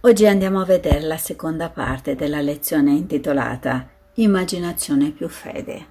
Oggi andiamo a vedere la seconda parte della lezione intitolata Immaginazione più fede.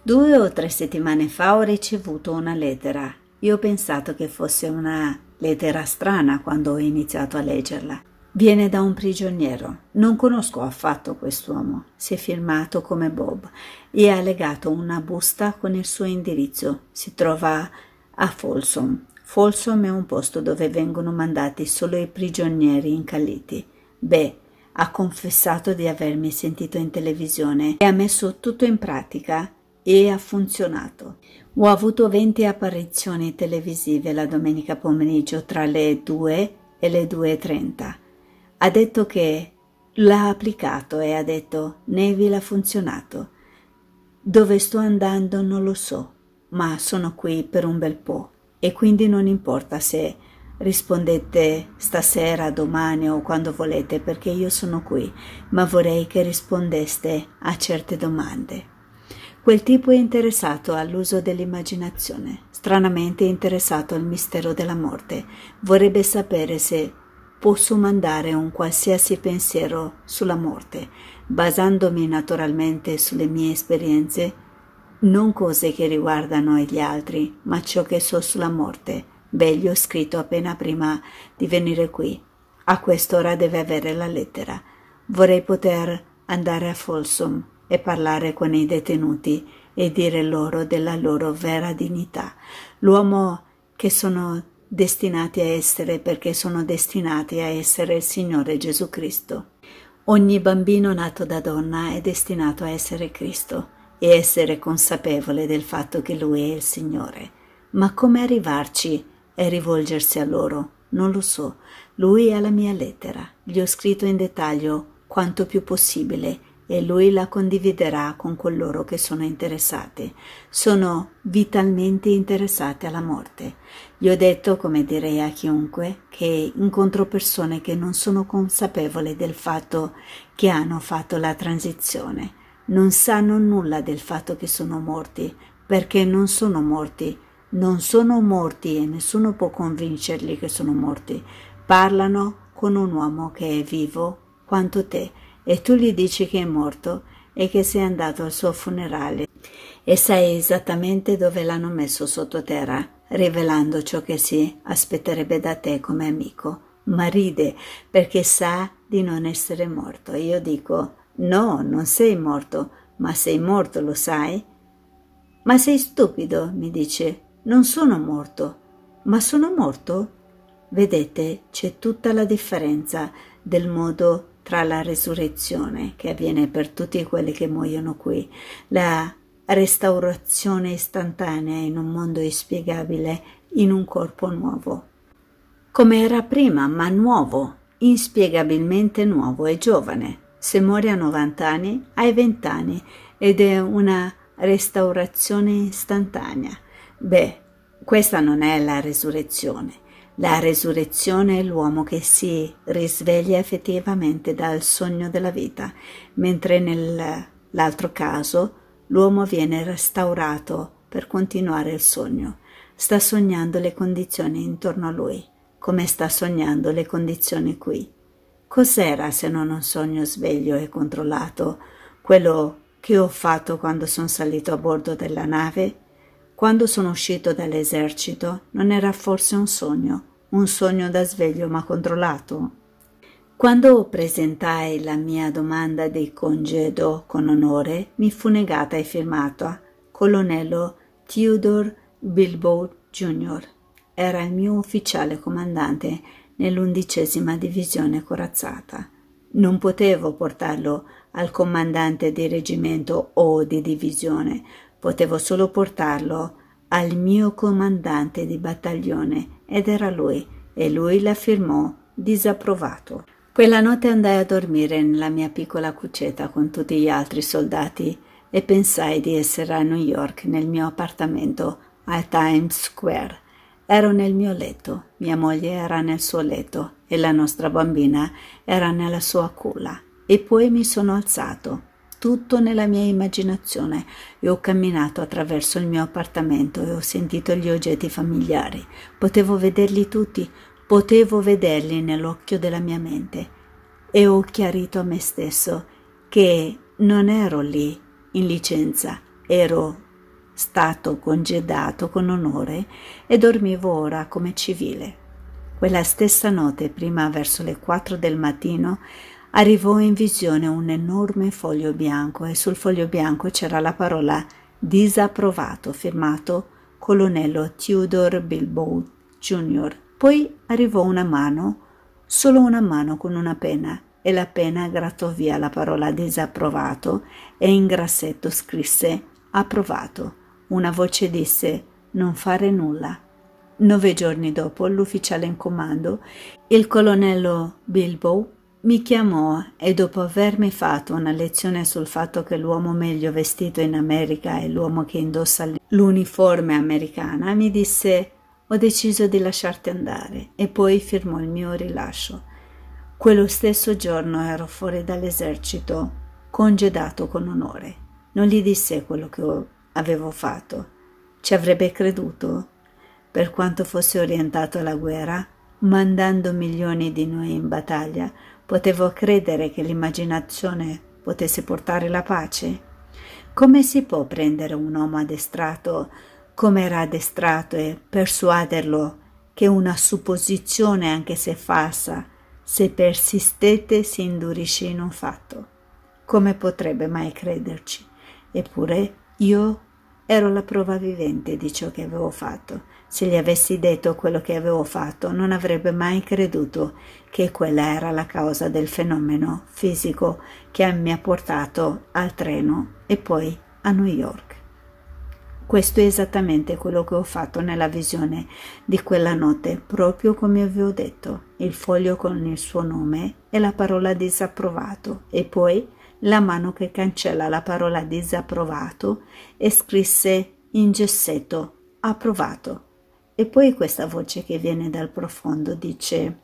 Due o tre settimane fa ho ricevuto una lettera. Io ho pensato che fosse una lettera strana quando ho iniziato a leggerla. Viene da un prigioniero. Non conosco affatto quest'uomo. Si è firmato come Bob e ha legato una busta con il suo indirizzo. Si trova a Folsom. Folsom è un posto dove vengono mandati solo i prigionieri incalliti. Beh, ha confessato di avermi sentito in televisione e ha messo tutto in pratica e ha funzionato. Ho avuto 20 apparizioni televisive la domenica pomeriggio tra le 2 e le 2.30. Ha detto che l'ha applicato e ha detto Neville ha funzionato. Dove sto andando non lo so, ma sono qui per un bel po' e quindi non importa se rispondete stasera, domani o quando volete perché io sono qui, ma vorrei che rispondeste a certe domande. Quel tipo è interessato all'uso dell'immaginazione, stranamente interessato al mistero della morte, vorrebbe sapere se posso mandare un qualsiasi pensiero sulla morte, basandomi naturalmente sulle mie esperienze non cose che riguardano gli altri, ma ciò che so sulla morte. Beh, gli ho scritto appena prima di venire qui. A quest'ora deve avere la lettera. Vorrei poter andare a Folsom e parlare con i detenuti e dire loro della loro vera dignità. L'uomo che sono destinati a essere perché sono destinati a essere il Signore Gesù Cristo. Ogni bambino nato da donna è destinato a essere Cristo e essere consapevole del fatto che Lui è il Signore. Ma come arrivarci e rivolgersi a loro? Non lo so. Lui ha la mia lettera. Gli ho scritto in dettaglio quanto più possibile e lui la condividerà con coloro che sono interessati. Sono vitalmente interessati alla morte. Gli ho detto, come direi a chiunque, che incontro persone che non sono consapevoli del fatto che hanno fatto la transizione non sanno nulla del fatto che sono morti, perché non sono morti, non sono morti e nessuno può convincerli che sono morti. Parlano con un uomo che è vivo quanto te e tu gli dici che è morto e che sei andato al suo funerale e sai esattamente dove l'hanno messo sottoterra, rivelando ciò che si aspetterebbe da te come amico. Ma ride perché sa di non essere morto. Io dico No, non sei morto, ma sei morto, lo sai? Ma sei stupido, mi dice. Non sono morto. Ma sono morto? Vedete, c'è tutta la differenza del modo tra la resurrezione che avviene per tutti quelli che muoiono qui, la restaurazione istantanea in un mondo inspiegabile, in un corpo nuovo. Come era prima, ma nuovo, inspiegabilmente nuovo e giovane. Se muori a 90 anni, hai 20 anni ed è una restaurazione istantanea. Beh, questa non è la resurrezione. La resurrezione è l'uomo che si risveglia effettivamente dal sogno della vita, mentre nell'altro caso l'uomo viene restaurato per continuare il sogno. Sta sognando le condizioni intorno a lui, come sta sognando le condizioni qui. Cos'era se non un sogno sveglio e controllato, quello che ho fatto quando sono salito a bordo della nave? Quando sono uscito dall'esercito, non era forse un sogno, un sogno da sveglio ma controllato? Quando presentai la mia domanda di congedo con onore, mi fu negata e firmata colonnello Theodore Bilbo Jr. Era il mio ufficiale comandante nell'undicesima divisione corazzata. Non potevo portarlo al comandante di reggimento o di divisione, potevo solo portarlo al mio comandante di battaglione ed era lui, e lui la firmò disapprovato. Quella notte andai a dormire nella mia piccola cucetta con tutti gli altri soldati e pensai di essere a New York nel mio appartamento a Times Square. Ero nel mio letto, mia moglie era nel suo letto e la nostra bambina era nella sua culla. E poi mi sono alzato, tutto nella mia immaginazione, e ho camminato attraverso il mio appartamento e ho sentito gli oggetti familiari. Potevo vederli tutti, potevo vederli nell'occhio della mia mente. E ho chiarito a me stesso che non ero lì in licenza, ero stato congedato con onore e dormivo ora come civile. Quella stessa notte, prima verso le quattro del mattino, arrivò in visione un enorme foglio bianco e sul foglio bianco c'era la parola disapprovato firmato colonnello Tudor Bilbow Jr. Poi arrivò una mano, solo una mano con una penna e la penna grattò via la parola disapprovato e in grassetto scrisse approvato. Una voce disse non fare nulla. Nove giorni dopo l'ufficiale in comando, il colonnello Bilbo, mi chiamò e dopo avermi fatto una lezione sul fatto che l'uomo meglio vestito in America è l'uomo che indossa l'uniforme americana, mi disse ho deciso di lasciarti andare e poi firmò il mio rilascio. Quello stesso giorno ero fuori dall'esercito, congedato con onore. Non gli disse quello che avevo fatto. Ci avrebbe creduto, per quanto fosse orientato alla guerra, mandando milioni di noi in battaglia, potevo credere che l'immaginazione potesse portare la pace? Come si può prendere un uomo addestrato come era addestrato e persuaderlo che una supposizione, anche se falsa, se persistete si indurisce in un fatto? Come potrebbe mai crederci? Eppure io Ero la prova vivente di ciò che avevo fatto. Se gli avessi detto quello che avevo fatto, non avrebbe mai creduto che quella era la causa del fenomeno fisico che mi ha portato al treno e poi a New York. Questo è esattamente quello che ho fatto nella visione di quella notte, proprio come avevo detto, il foglio con il suo nome e la parola disapprovato e poi la mano che cancella la parola disapprovato e scrisse in gesseto approvato. E poi questa voce che viene dal profondo dice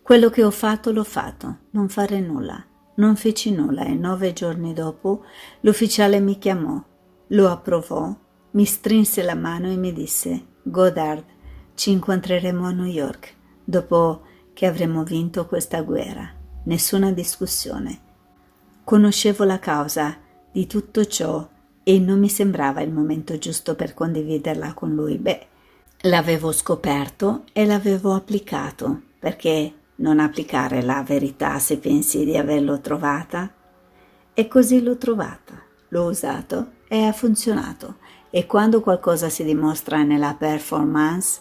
quello che ho fatto l'ho fatto, non fare nulla. Non feci nulla e nove giorni dopo l'ufficiale mi chiamò, lo approvò, mi strinse la mano e mi disse Godard, ci incontreremo a New York dopo che avremo vinto questa guerra. Nessuna discussione Conoscevo la causa di tutto ciò e non mi sembrava il momento giusto per condividerla con lui. Beh, l'avevo scoperto e l'avevo applicato, perché non applicare la verità se pensi di averlo trovata? E così l'ho trovata, l'ho usato e ha funzionato. E quando qualcosa si dimostra nella performance,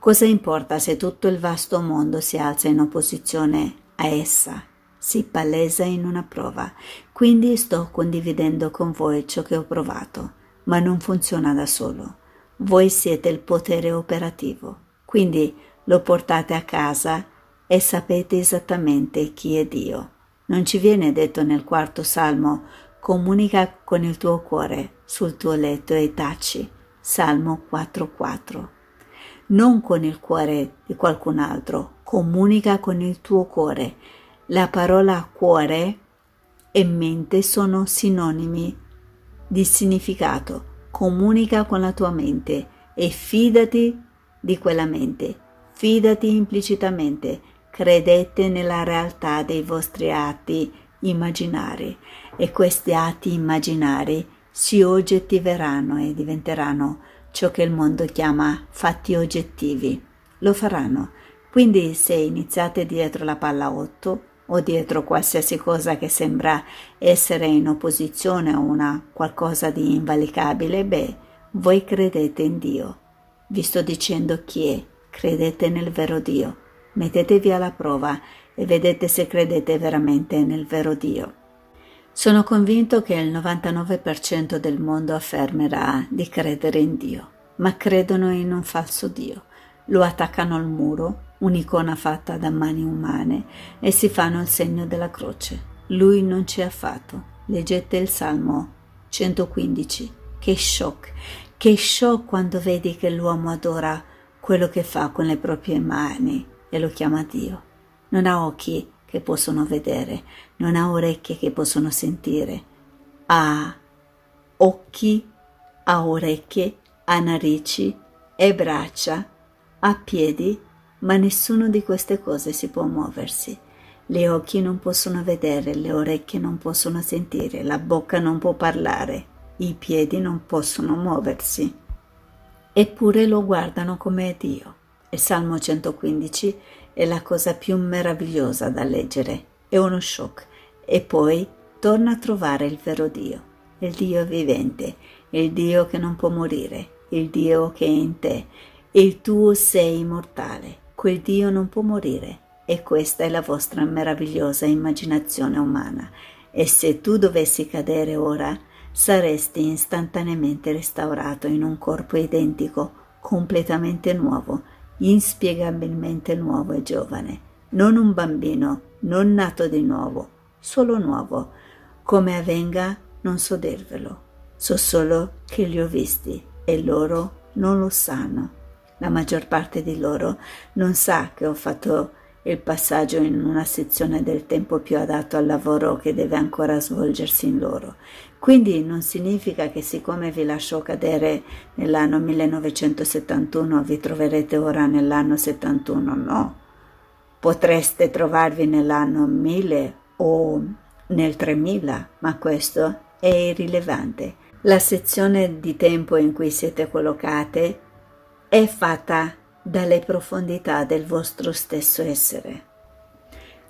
cosa importa se tutto il vasto mondo si alza in opposizione a essa? si palesa in una prova. Quindi sto condividendo con voi ciò che ho provato, ma non funziona da solo. Voi siete il potere operativo, quindi lo portate a casa e sapete esattamente chi è Dio. Non ci viene detto nel quarto salmo, comunica con il tuo cuore sul tuo letto e taci. Salmo 4.4. Non con il cuore di qualcun altro, comunica con il tuo cuore la parola cuore e mente sono sinonimi di significato. Comunica con la tua mente e fidati di quella mente. Fidati implicitamente, credete nella realtà dei vostri atti immaginari e questi atti immaginari si oggettiveranno e diventeranno ciò che il mondo chiama fatti oggettivi. Lo faranno. Quindi se iniziate dietro la palla 8, o dietro qualsiasi cosa che sembra essere in opposizione a una qualcosa di invalicabile, beh, voi credete in Dio. Vi sto dicendo chi è, credete nel vero Dio. Mettetevi alla prova e vedete se credete veramente nel vero Dio. Sono convinto che il 99% del mondo affermerà di credere in Dio, ma credono in un falso Dio, lo attaccano al muro, un'icona fatta da mani umane, e si fanno il segno della croce. Lui non ci ha fatto. Leggete il Salmo 115. Che shock! Che shock quando vedi che l'uomo adora quello che fa con le proprie mani e lo chiama Dio. Non ha occhi che possono vedere, non ha orecchie che possono sentire, ha occhi, ha orecchie, ha narici, e braccia, ha piedi ma nessuna di queste cose si può muoversi. Gli occhi non possono vedere, le orecchie non possono sentire, la bocca non può parlare, i piedi non possono muoversi. Eppure lo guardano come è Dio. Il Salmo 115 è la cosa più meravigliosa da leggere, è uno shock. E poi torna a trovare il vero Dio, il Dio vivente, il Dio che non può morire, il Dio che è in te, il tuo sei immortale Quel Dio non può morire e questa è la vostra meravigliosa immaginazione umana e se tu dovessi cadere ora saresti istantaneamente restaurato in un corpo identico, completamente nuovo, inspiegabilmente nuovo e giovane, non un bambino, non nato di nuovo, solo nuovo. Come avvenga non so dirvelo, so solo che li ho visti e loro non lo sanno la maggior parte di loro non sa che ho fatto il passaggio in una sezione del tempo più adatto al lavoro che deve ancora svolgersi in loro. Quindi non significa che siccome vi lasciò cadere nell'anno 1971 vi troverete ora nell'anno 71, no. Potreste trovarvi nell'anno 1000 o nel 3000, ma questo è irrilevante. La sezione di tempo in cui siete collocate è fatta dalle profondità del vostro stesso essere.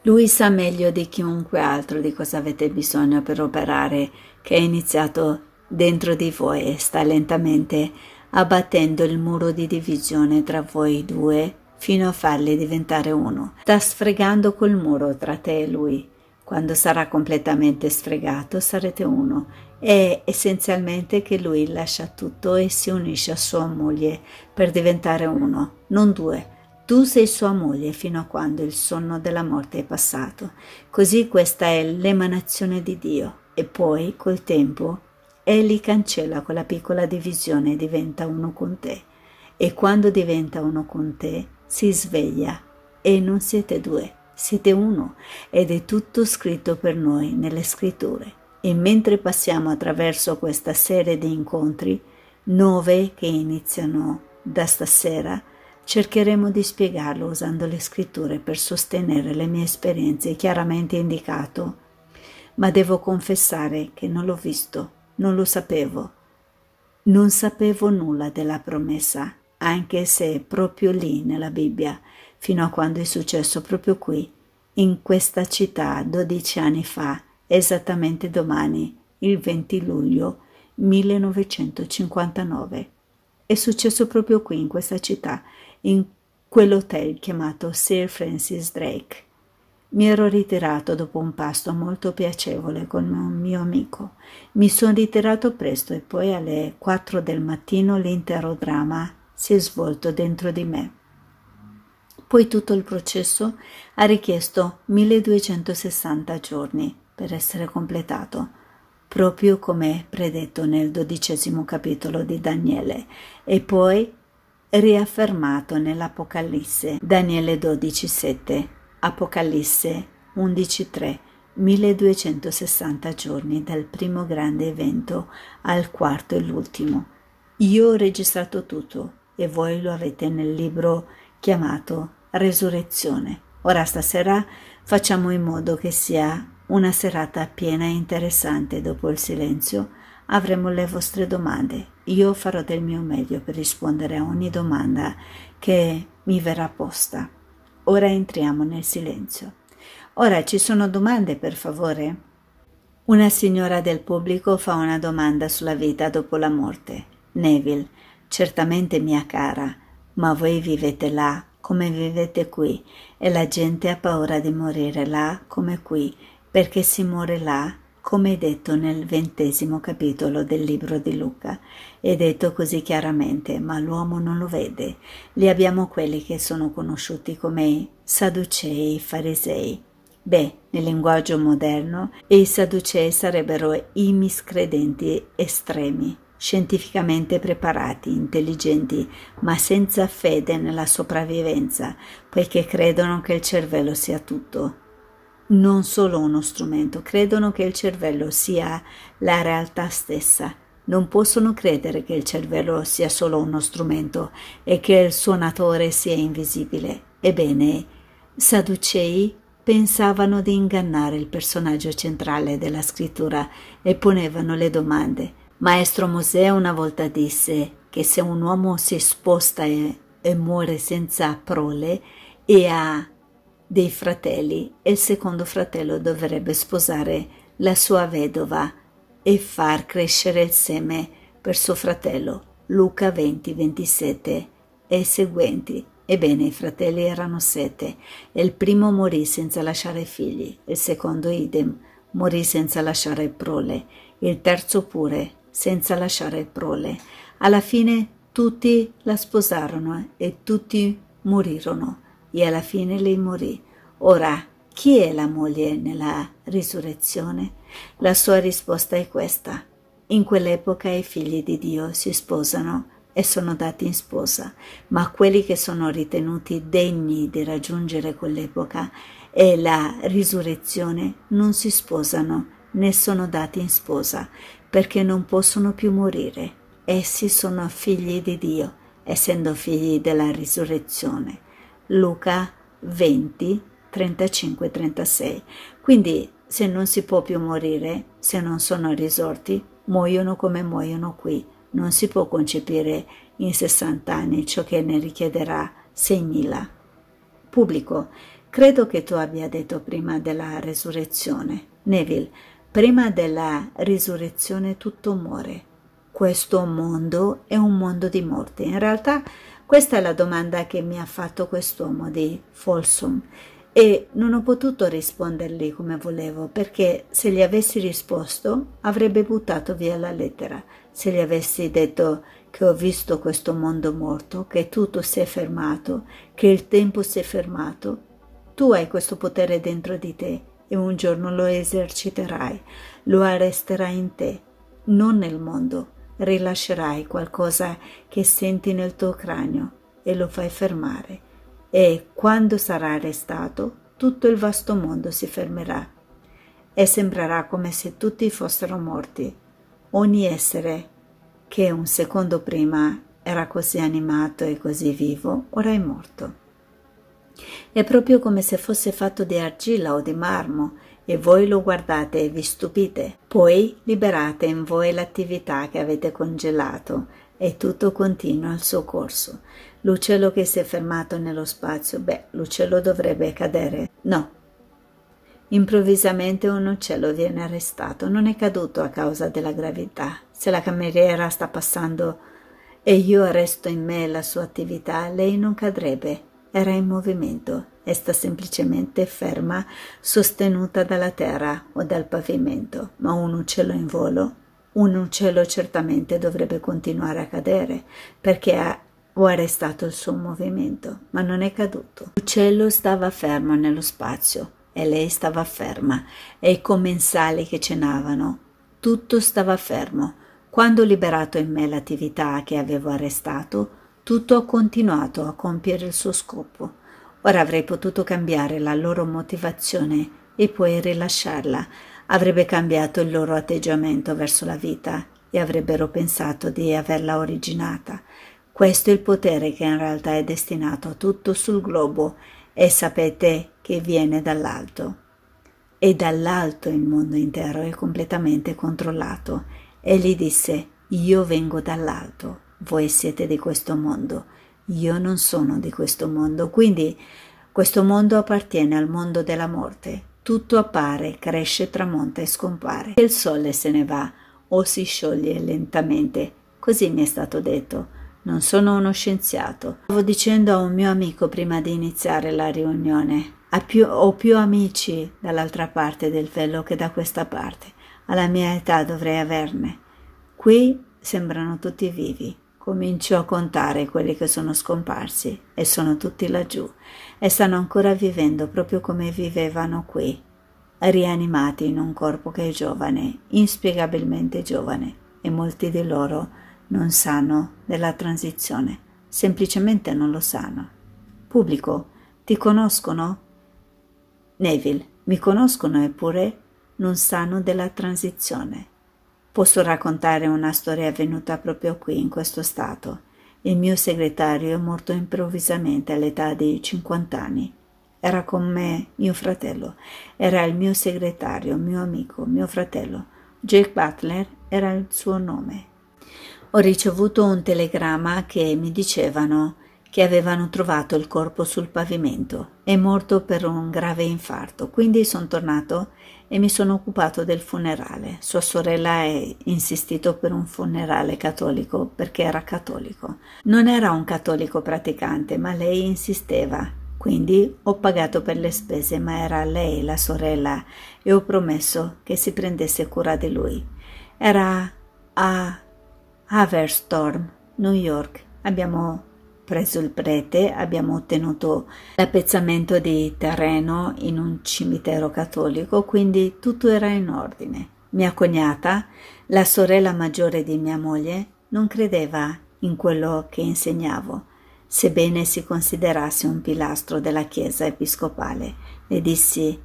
Lui sa meglio di chiunque altro di cosa avete bisogno per operare che è iniziato dentro di voi e sta lentamente abbattendo il muro di divisione tra voi due fino a farli diventare uno. Sta sfregando quel muro tra te e lui quando sarà completamente sfregato sarete uno. È essenzialmente che lui lascia tutto e si unisce a sua moglie per diventare uno, non due. Tu sei sua moglie fino a quando il sonno della morte è passato. Così questa è l'emanazione di Dio. E poi, col tempo, egli cancella quella piccola divisione e diventa uno con te. E quando diventa uno con te, si sveglia e non siete due, siete uno ed è tutto scritto per noi nelle scritture. E mentre passiamo attraverso questa serie di incontri, nove che iniziano da stasera, cercheremo di spiegarlo usando le scritture per sostenere le mie esperienze chiaramente indicato. Ma devo confessare che non l'ho visto, non lo sapevo. Non sapevo nulla della promessa, anche se proprio lì nella Bibbia fino a quando è successo proprio qui, in questa città, 12 anni fa, esattamente domani, il 20 luglio 1959. È successo proprio qui, in questa città, in quell'hotel chiamato Sir Francis Drake. Mi ero ritirato dopo un pasto molto piacevole con un mio amico. Mi sono ritirato presto e poi alle 4 del mattino l'intero dramma si è svolto dentro di me. Poi tutto il processo ha richiesto 1260 giorni per essere completato, proprio come predetto nel dodicesimo capitolo di Daniele, e poi riaffermato nell'Apocalisse, Daniele 12,7, Apocalisse 11,3, 1260 giorni dal primo grande evento al quarto e l'ultimo. Io ho registrato tutto e voi lo avete nel libro chiamato Resurrezione. Ora stasera facciamo in modo che sia una serata piena e interessante dopo il silenzio. Avremo le vostre domande. Io farò del mio meglio per rispondere a ogni domanda che mi verrà posta. Ora entriamo nel silenzio. Ora ci sono domande, per favore? Una signora del pubblico fa una domanda sulla vita dopo la morte. Neville, certamente mia cara, ma voi vivete là come vivete qui e la gente ha paura di morire là come qui, perché si muore là come è detto nel ventesimo capitolo del libro di Luca. È detto così chiaramente, ma l'uomo non lo vede. Li abbiamo quelli che sono conosciuti come i Sadducei, Farisei. Beh, nel linguaggio moderno, i Sadducei sarebbero i miscredenti estremi scientificamente preparati, intelligenti, ma senza fede nella sopravvivenza, poiché credono che il cervello sia tutto, non solo uno strumento, credono che il cervello sia la realtà stessa. Non possono credere che il cervello sia solo uno strumento e che il suonatore sia invisibile. Ebbene, Sadducei pensavano di ingannare il personaggio centrale della scrittura e ponevano le domande Maestro Mosè una volta disse che se un uomo si sposta e, e muore senza prole e ha dei fratelli, il secondo fratello dovrebbe sposare la sua vedova e far crescere il seme per suo fratello. Luca 20, 27 e seguenti. Ebbene, i fratelli erano sette. Il primo morì senza lasciare figli, il secondo idem morì senza lasciare prole, il terzo pure senza lasciare prole. Alla fine tutti la sposarono eh, e tutti morirono e alla fine lei morì. Ora, chi è la moglie nella risurrezione? La sua risposta è questa. In quell'epoca i figli di Dio si sposano e sono dati in sposa, ma quelli che sono ritenuti degni di raggiungere quell'epoca e la risurrezione non si sposano ne sono dati in sposa, perché non possono più morire. Essi sono figli di Dio, essendo figli della risurrezione. Luca 20, 35, 36. Quindi se non si può più morire, se non sono risorti, muoiono come muoiono qui. Non si può concepire in 60 anni ciò che ne richiederà 6.000. Pubblico, credo che tu abbia detto prima della resurrezione. Neville, Prima della risurrezione tutto muore. Questo mondo è un mondo di morte. In realtà questa è la domanda che mi ha fatto quest'uomo di Folsom e non ho potuto rispondergli come volevo perché se gli avessi risposto avrebbe buttato via la lettera. Se gli avessi detto che ho visto questo mondo morto, che tutto si è fermato, che il tempo si è fermato, tu hai questo potere dentro di te e un giorno lo eserciterai, lo arresterai in te, non nel mondo. Rilascerai qualcosa che senti nel tuo cranio e lo fai fermare. E quando sarà arrestato, tutto il vasto mondo si fermerà e sembrerà come se tutti fossero morti. Ogni essere che un secondo prima era così animato e così vivo, ora è morto. È proprio come se fosse fatto di argilla o di marmo e voi lo guardate e vi stupite. Poi liberate in voi l'attività che avete congelato e tutto continua il suo corso. L'uccello che si è fermato nello spazio, beh, l'uccello dovrebbe cadere. No. Improvvisamente un uccello viene arrestato, non è caduto a causa della gravità. Se la cameriera sta passando e io arresto in me la sua attività, lei non cadrebbe era in movimento e sta semplicemente ferma, sostenuta dalla terra o dal pavimento, ma un uccello in volo, un uccello certamente dovrebbe continuare a cadere perché ha o arrestato il suo movimento, ma non è caduto. L'uccello stava fermo nello spazio e lei stava ferma e i commensali che cenavano, tutto stava fermo. Quando ho liberato in me l'attività che avevo arrestato, tutto ha continuato a compiere il suo scopo. Ora avrei potuto cambiare la loro motivazione e poi rilasciarla. Avrebbe cambiato il loro atteggiamento verso la vita e avrebbero pensato di averla originata. Questo è il potere che in realtà è destinato a tutto sul globo e sapete che viene dall'alto. E dall'alto il mondo intero è completamente controllato. E gli disse, io vengo dall'alto voi siete di questo mondo, io non sono di questo mondo, quindi questo mondo appartiene al mondo della morte. Tutto appare, cresce, tramonta e scompare. Il sole se ne va o si scioglie lentamente, così mi è stato detto. Non sono uno scienziato. Stavo dicendo a un mio amico prima di iniziare la riunione. Più, ho più amici dall'altra parte del velo che da questa parte. Alla mia età dovrei averne. Qui sembrano tutti vivi. Comincio a contare quelli che sono scomparsi e sono tutti laggiù e stanno ancora vivendo proprio come vivevano qui, rianimati in un corpo che è giovane, inspiegabilmente giovane, e molti di loro non sanno della transizione, semplicemente non lo sanno. Pubblico, ti conoscono? Neville, mi conoscono eppure non sanno della transizione. Posso raccontare una storia avvenuta proprio qui, in questo stato. Il mio segretario è morto improvvisamente all'età di 50 anni. Era con me mio fratello, era il mio segretario, mio amico, mio fratello. Jake Butler era il suo nome. Ho ricevuto un telegramma che mi dicevano che avevano trovato il corpo sul pavimento. È morto per un grave infarto, quindi sono tornato e mi sono occupato del funerale. Sua sorella ha insistito per un funerale cattolico perché era cattolico. Non era un cattolico praticante, ma lei insisteva. Quindi ho pagato per le spese, ma era lei la sorella e ho promesso che si prendesse cura di lui. Era a Haverstorm, New York. Abbiamo presso il prete abbiamo ottenuto l'appezzamento di terreno in un cimitero cattolico, quindi tutto era in ordine. Mia cognata, la sorella maggiore di mia moglie, non credeva in quello che insegnavo, sebbene si considerasse un pilastro della Chiesa episcopale. Le dissi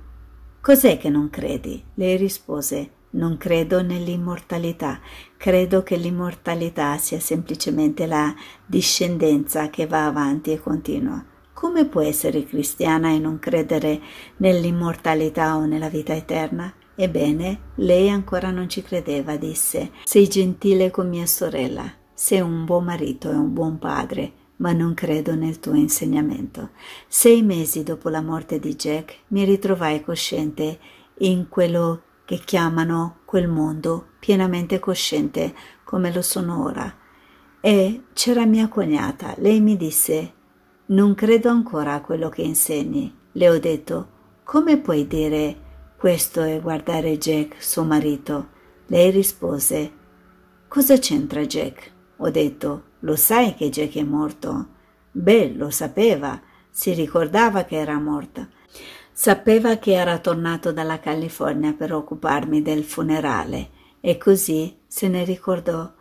Cos'è che non credi? Lei rispose non credo nell'immortalità, credo che l'immortalità sia semplicemente la discendenza che va avanti e continua. Come può essere cristiana e non credere nell'immortalità o nella vita eterna? Ebbene, lei ancora non ci credeva, disse. Sei gentile con mia sorella, sei un buon marito e un buon padre, ma non credo nel tuo insegnamento. Sei mesi dopo la morte di Jack mi ritrovai cosciente in quello che chiamano quel mondo pienamente cosciente come lo sono ora. E c'era mia cognata, lei mi disse non credo ancora a quello che insegni. Le ho detto come puoi dire questo e guardare Jack, suo marito? Lei rispose cosa c'entra Jack? Ho detto lo sai che Jack è morto? Beh, lo sapeva, si ricordava che era morta Sapeva che era tornato dalla California per occuparmi del funerale e così se ne ricordò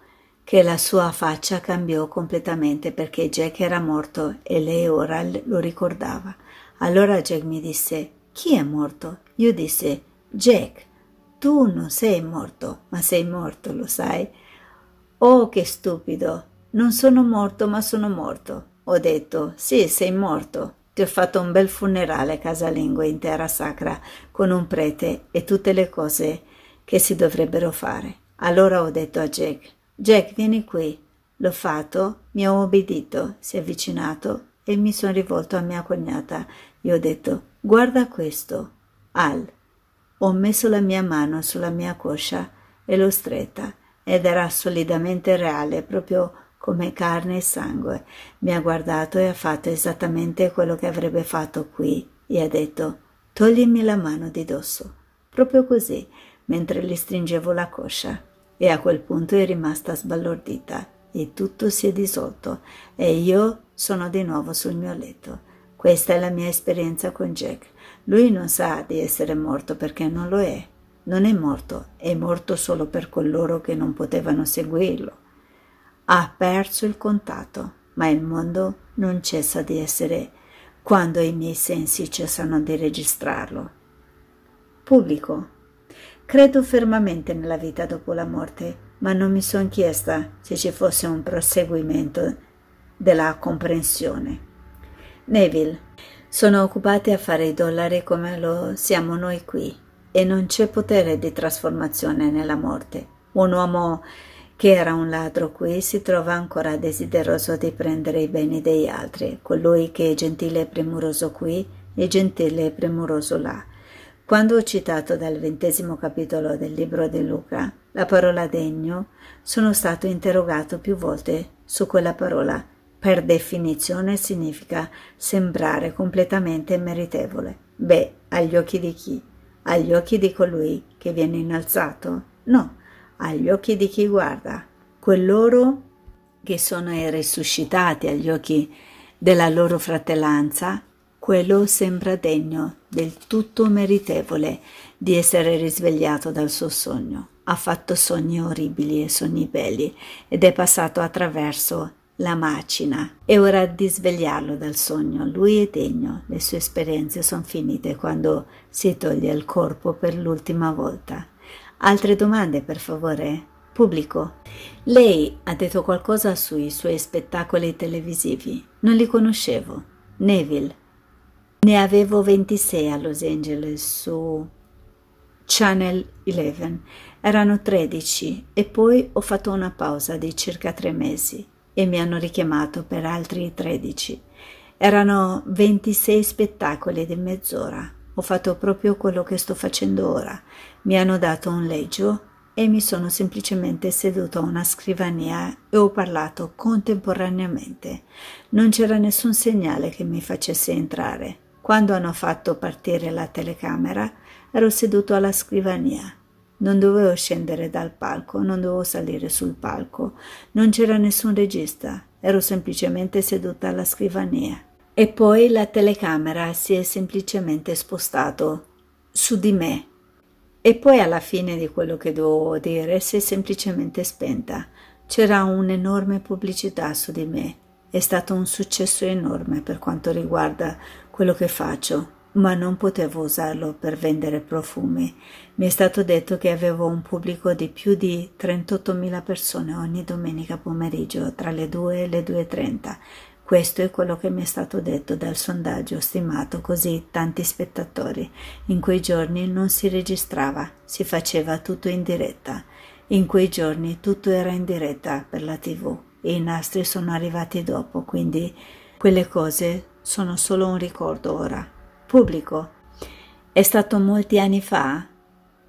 che la sua faccia cambiò completamente perché Jack era morto e lei ora lo ricordava. Allora Jack mi disse chi è morto? Io disse Jack, tu non sei morto, ma sei morto, lo sai. Oh, che stupido! Non sono morto, ma sono morto. Ho detto sì, sei morto. Ti ho fatto un bel funerale casalingo in terra sacra con un prete e tutte le cose che si dovrebbero fare. Allora ho detto a Jack, Jack vieni qui. L'ho fatto, mi ha obbedito, si è avvicinato e mi sono rivolto a mia cognata. Gli ho detto, guarda questo. Al. Ho messo la mia mano sulla mia coscia e l'ho stretta ed era solidamente reale, proprio come carne e sangue. Mi ha guardato e ha fatto esattamente quello che avrebbe fatto qui e ha detto toglimi la mano di dosso, proprio così, mentre gli stringevo la coscia. E a quel punto è rimasta sbalordita e tutto si è dissolto e io sono di nuovo sul mio letto. Questa è la mia esperienza con Jack. Lui non sa di essere morto perché non lo è. Non è morto, è morto solo per coloro che non potevano seguirlo ha perso il contatto, ma il mondo non cessa di essere quando i miei sensi cessano di registrarlo. Pubblico. Credo fermamente nella vita dopo la morte, ma non mi sono chiesta se ci fosse un proseguimento della comprensione. Neville. Sono occupati a fare i dollari come lo siamo noi qui e non c'è potere di trasformazione nella morte. Un uomo che era un ladro qui, si trova ancora desideroso di prendere i beni degli altri, colui che è gentile e premuroso qui è gentile e premuroso là. Quando ho citato dal ventesimo capitolo del libro di Luca, la parola degno, sono stato interrogato più volte su quella parola. Per definizione significa sembrare completamente meritevole. Beh, agli occhi di chi? Agli occhi di colui che viene innalzato? No, agli occhi di chi guarda, quell'oro che sono i risuscitati agli occhi della loro fratellanza, quello sembra degno del tutto meritevole di essere risvegliato dal suo sogno. Ha fatto sogni orribili e sogni belli ed è passato attraverso la macina. È ora di svegliarlo dal sogno. Lui è degno. Le sue esperienze sono finite quando si toglie il corpo per l'ultima volta. Altre domande, per favore? Pubblico. Lei ha detto qualcosa sui suoi spettacoli televisivi. Non li conoscevo. Neville. Ne avevo 26 a Los Angeles su Channel 11. Erano 13 e poi ho fatto una pausa di circa tre mesi e mi hanno richiamato per altri 13. Erano 26 spettacoli di mezz'ora. Ho fatto proprio quello che sto facendo ora. Mi hanno dato un leggio e mi sono semplicemente seduto a una scrivania e ho parlato contemporaneamente. Non c'era nessun segnale che mi facesse entrare. Quando hanno fatto partire la telecamera, ero seduto alla scrivania. Non dovevo scendere dal palco, non dovevo salire sul palco, non c'era nessun regista, ero semplicemente seduta alla scrivania e poi la telecamera si è semplicemente spostato su di me e poi alla fine di quello che dovevo dire si è semplicemente spenta. C'era un'enorme pubblicità su di me. È stato un successo enorme per quanto riguarda quello che faccio, ma non potevo usarlo per vendere profumi. Mi è stato detto che avevo un pubblico di più di 38.000 persone ogni domenica pomeriggio tra le 2 e le 2.30 questo è quello che mi è stato detto dal sondaggio stimato così tanti spettatori. In quei giorni non si registrava, si faceva tutto in diretta. In quei giorni tutto era in diretta per la TV e i nastri sono arrivati dopo, quindi quelle cose sono solo un ricordo ora. Pubblico. È stato molti anni fa?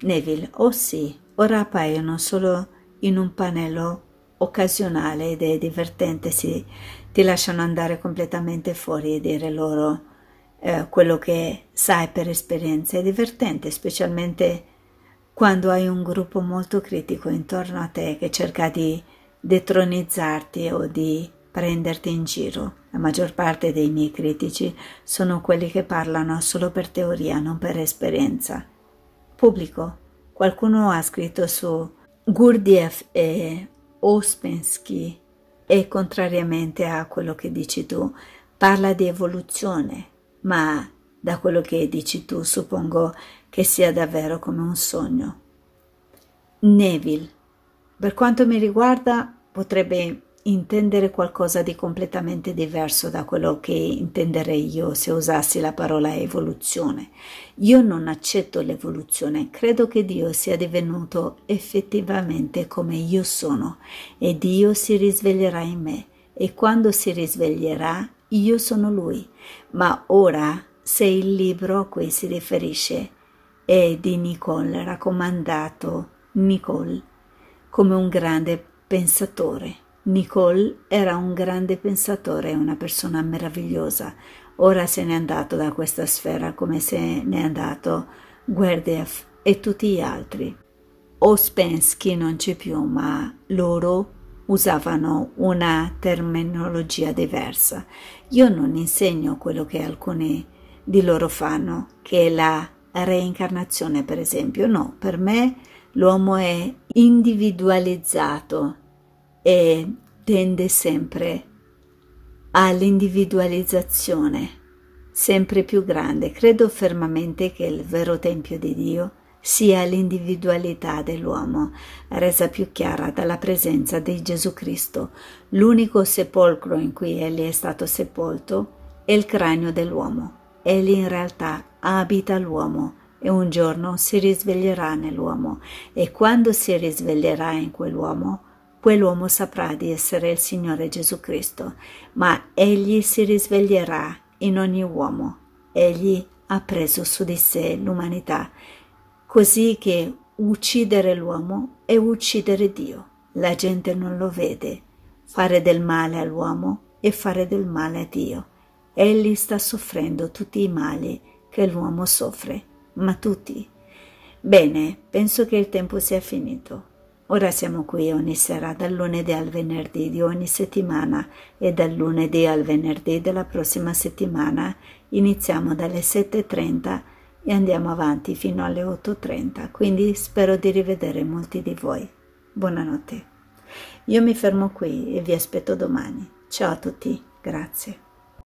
Neville. Oh sì, ora appaiono solo in un pannello occasionale ed è divertente, sì ti lasciano andare completamente fuori e dire loro eh, quello che sai per esperienza. È divertente, specialmente quando hai un gruppo molto critico intorno a te che cerca di detronizzarti o di prenderti in giro. La maggior parte dei miei critici sono quelli che parlano solo per teoria, non per esperienza. Pubblico. Qualcuno ha scritto su Gurdjieff e Ospensky e contrariamente a quello che dici tu, parla di evoluzione, ma da quello che dici tu suppongo che sia davvero come un sogno. Neville, per quanto mi riguarda, potrebbe intendere qualcosa di completamente diverso da quello che intenderei io se usassi la parola evoluzione. Io non accetto l'evoluzione, credo che Dio sia divenuto effettivamente come io sono e Dio si risveglierà in me e quando si risveglierà io sono Lui. Ma ora, se il libro a cui si riferisce è di Nicole, raccomandato Nicole, come un grande pensatore. Nicole era un grande pensatore, una persona meravigliosa. Ora se n'è andato da questa sfera come se n'è andato Gurdjieff e tutti gli altri. Ospensky non c'è più, ma loro usavano una terminologia diversa. Io non insegno quello che alcuni di loro fanno, che è la reincarnazione, per esempio. No, per me l'uomo è individualizzato e tende sempre all'individualizzazione sempre più grande. Credo fermamente che il vero Tempio di Dio sia l'individualità dell'uomo, resa più chiara dalla presenza di Gesù Cristo, l'unico sepolcro in cui egli è stato sepolto è il cranio dell'uomo. Egli in realtà abita l'uomo e un giorno si risveglierà nell'uomo e quando si risveglierà in quell'uomo quell'uomo saprà di essere il Signore Gesù Cristo, ma egli si risveglierà in ogni uomo. Egli ha preso su di sé l'umanità, così che uccidere l'uomo è uccidere Dio. La gente non lo vede. Fare del male all'uomo è fare del male a Dio. Egli sta soffrendo tutti i mali che l'uomo soffre, ma tutti. Bene, penso che il tempo sia finito. Ora siamo qui ogni sera dal lunedì al venerdì di ogni settimana e dal lunedì al venerdì della prossima settimana iniziamo dalle 7.30 e andiamo avanti fino alle 8.30, quindi spero di rivedere molti di voi. Buonanotte. Io mi fermo qui e vi aspetto domani. Ciao a tutti, grazie.